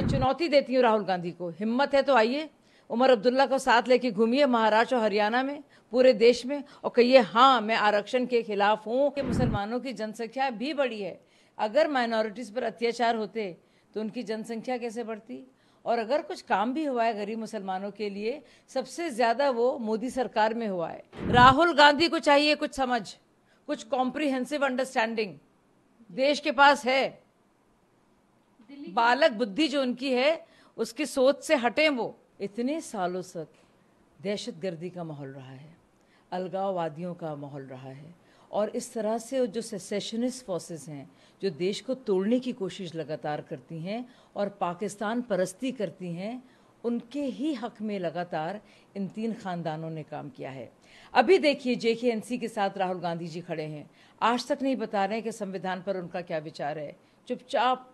मैं चुनौती देती हूँ राहुल गांधी को हिम्मत है तो आइए उमर अब्दुल्ला को साथ लेके घूमिए महाराष्ट्र और हरियाणा में पूरे देश में और कहिए हाँ मैं आरक्षण के खिलाफ हूँ कि मुसलमानों की जनसंख्या भी बढ़ी है अगर माइनॉरिटीज़ पर अत्याचार होते तो उनकी जनसंख्या कैसे बढ़ती और अगर कुछ काम भी हुआ है गरीब मुसलमानों के लिए सबसे ज़्यादा वो मोदी सरकार में हुआ है राहुल गांधी को चाहिए कुछ समझ कुछ कॉम्प्रिहेंसिव अंडरस्टैंडिंग देश के पास है बालक बुद्धि जो उनकी है उसकी सोच से हटे वो इतने सालों तक दहशत गर्दी का माहौल रहा है अलगाववादियों का माहौल रहा है और इस तरह से जो सेशनिस्ट फोर्सेस हैं जो देश को तोड़ने की कोशिश लगातार करती हैं और पाकिस्तान परस्ती करती हैं उनके ही हक में लगातार इन तीन खानदानों ने काम किया है अभी देखिए जे के साथ राहुल गांधी जी खड़े हैं आज तक नहीं बता रहे हैं कि संविधान पर उनका क्या विचार है चुपचाप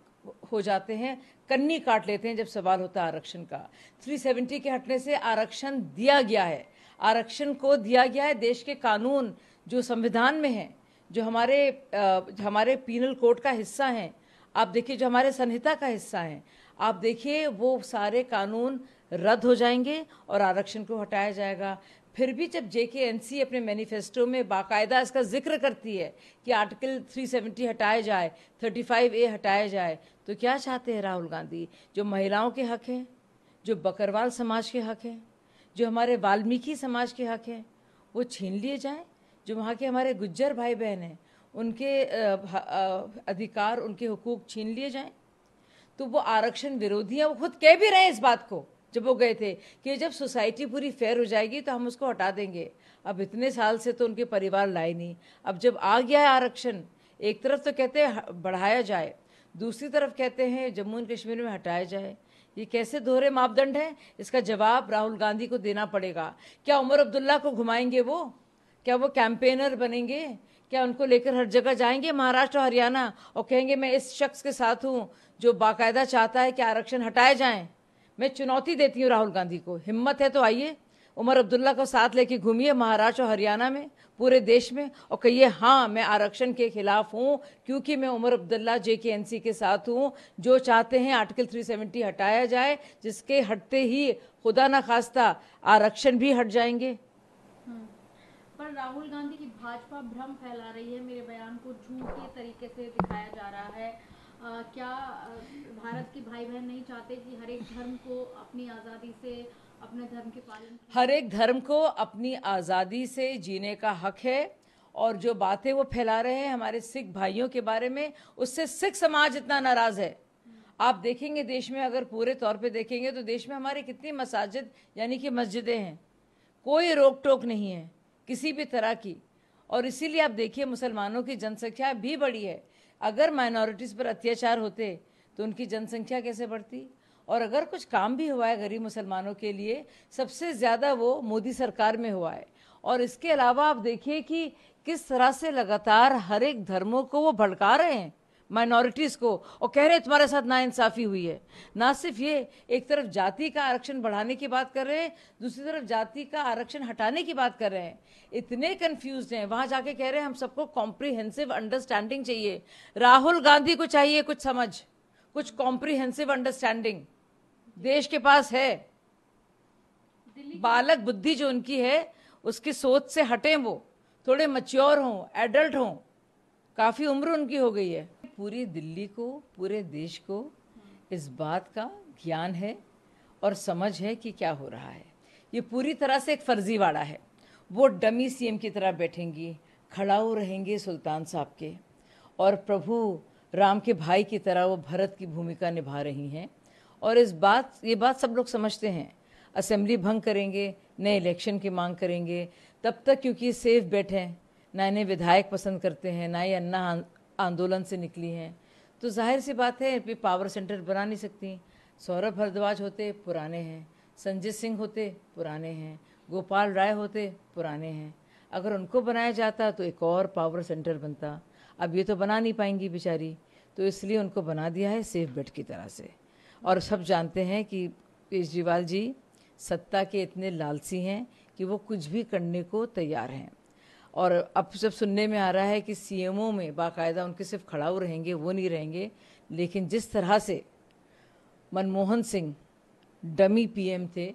हो जाते हैं कन्नी काट लेते हैं जब सवाल होता है आरक्षण का 370 के हटने से आरक्षण दिया गया है आरक्षण को दिया गया है देश के कानून जो संविधान में है जो हमारे आ, हमारे पीनल कोड का हिस्सा हैं आप देखिए जो हमारे संहिता का हिस्सा हैं आप देखिए वो सारे कानून रद्द हो जाएंगे और आरक्षण को हटाया जाएगा फिर भी जब सी अपने मैनिफेस्टो में बाकायदा इसका जिक्र करती है कि आर्टिकल 370 हटाया जाए 35 ए हटाए जाए तो क्या चाहते हैं राहुल गांधी जो महिलाओं के हक हैं जो बकरवाल समाज के हक हैं जो हमारे वाल्मीकि समाज के हक हैं वो छीन लिए जाएं जो वहाँ के हमारे गुज्जर भाई बहन हैं उनके अधिकार उनके हकूक छीन लिए जाएँ तो वो आरक्षण विरोधी हैं वो खुद कह भी रहे हैं इस बात को जब वो गए थे कि जब सोसाइटी पूरी फेयर हो जाएगी तो हम उसको हटा देंगे अब इतने साल से तो उनके परिवार लाए नहीं अब जब आ गया है आरक्षण एक तरफ तो कहते हैं बढ़ाया जाए दूसरी तरफ कहते हैं जम्मू एंड कश्मीर में हटाया जाए ये कैसे दोहरे मापदंड हैं इसका जवाब राहुल गांधी को देना पड़ेगा क्या उमर अब्दुल्ला को घुमाएंगे वो क्या वो कैंपेनर बनेंगे क्या उनको लेकर हर जगह जाएंगे महाराष्ट्र और हरियाणा और कहेंगे मैं इस शख्स के साथ हूँ जो बाकायदा चाहता है कि आरक्षण हटाए जाएं मैं चुनौती देती हूँ राहुल गांधी को हिम्मत है तो आइए उमर अब्दुल्ला को साथ लेके घूमिए महाराष्ट्र और हरियाणा में पूरे देश में और कहिए हाँ मैं आरक्षण के खिलाफ हूँ क्योंकि मैं उमर अब्दुल्ला जे के एन सी के साथ हूँ जो चाहते हैं आर्टिकल 370 हटाया जाए जिसके हटते ही खुदा ना खास्ता आरक्षण भी हट जाएंगे हम्म। पर राहुल गांधी की भाजपा भ्रम फैला रही है मेरे बयान को झूठ के तरीके से दिखाया जा रहा है आ, क्या भारत के भाई बहन नहीं चाहते कि हर एक धर्म को अपनी आज़ादी से अपने धर्म के पालन हर एक धर्म को अपनी आज़ादी से जीने का हक है और जो बातें वो फैला रहे हैं हमारे सिख भाइयों के बारे में उससे सिख समाज इतना नाराज़ है आप देखेंगे देश में अगर पूरे तौर पे देखेंगे तो देश में हमारे कितनी मसाजिद यानी कि मस्जिदें हैं कोई रोक टोक नहीं है किसी भी तरह की और इसीलिए आप देखिए मुसलमानों की जनसंख्या भी बड़ी है अगर माइनॉरिटीज़ पर अत्याचार होते तो उनकी जनसंख्या कैसे बढ़ती और अगर कुछ काम भी हुआ है गरीब मुसलमानों के लिए सबसे ज़्यादा वो मोदी सरकार में हुआ है और इसके अलावा आप देखिए कि किस तरह से लगातार हर एक धर्मों को वो भड़का रहे हैं माइनॉरिटीज़ को और कह रहे तुम्हारे साथ नाइंसाफ़ी हुई है ना सिर्फ ये एक तरफ जाति का आरक्षण बढ़ाने की बात कर रहे हैं दूसरी तरफ जाति का आरक्षण हटाने की बात कर रहे हैं इतने कंफ्यूज हैं वहाँ जाके कह रहे हैं हम सबको कॉम्प्रिहेंसिव अंडरस्टैंडिंग चाहिए राहुल गांधी को चाहिए कुछ समझ कुछ कॉम्प्रिहेंसिव अंडरस्टैंडिंग देश के पास है बालक बुद्धि जो उनकी है उसकी सोच से हटें वो थोड़े मच्योर हों एडल्ट हों काफ़ी उम्र उनकी हो गई है पूरी दिल्ली को पूरे देश को इस बात का ज्ञान है और समझ है कि क्या हो रहा है ये पूरी तरह से एक फर्जीवाड़ा है वो डमी सीएम की तरह बैठेंगी खड़ाऊ रहेंगे सुल्तान साहब के और प्रभु राम के भाई की तरह वो भरत की भूमिका निभा रही हैं और इस बात ये बात सब लोग समझते हैं असेंबली भंग करेंगे नए इलेक्शन की मांग करेंगे तब तक क्योंकि सेफ बैठे हैं ना इन्हें विधायक पसंद करते हैं ना ही अन्ना आंदोलन से निकली हैं तो जाहिर सी बात है भी पावर सेंटर बना नहीं सकती सौरभ भारद्वाज होते पुराने हैं संजय सिंह होते पुराने हैं गोपाल राय होते पुराने हैं अगर उनको बनाया जाता तो एक और पावर सेंटर बनता अब ये तो बना नहीं पाएंगी बेचारी तो इसलिए उनको बना दिया है सेफ बेट की तरह से और सब जानते हैं कि केजरीवाल जी सत्ता के इतने लालसी हैं कि वो कुछ भी करने को तैयार हैं और अब जब सुनने में आ रहा है कि सीएमओ में बाकायदा उनके सिर्फ खड़ाऊ रहेंगे वो नहीं रहेंगे लेकिन जिस तरह से मनमोहन सिंह डमी पीएम थे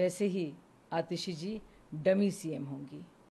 वैसे ही आतिशी जी डमी सीएम होंगी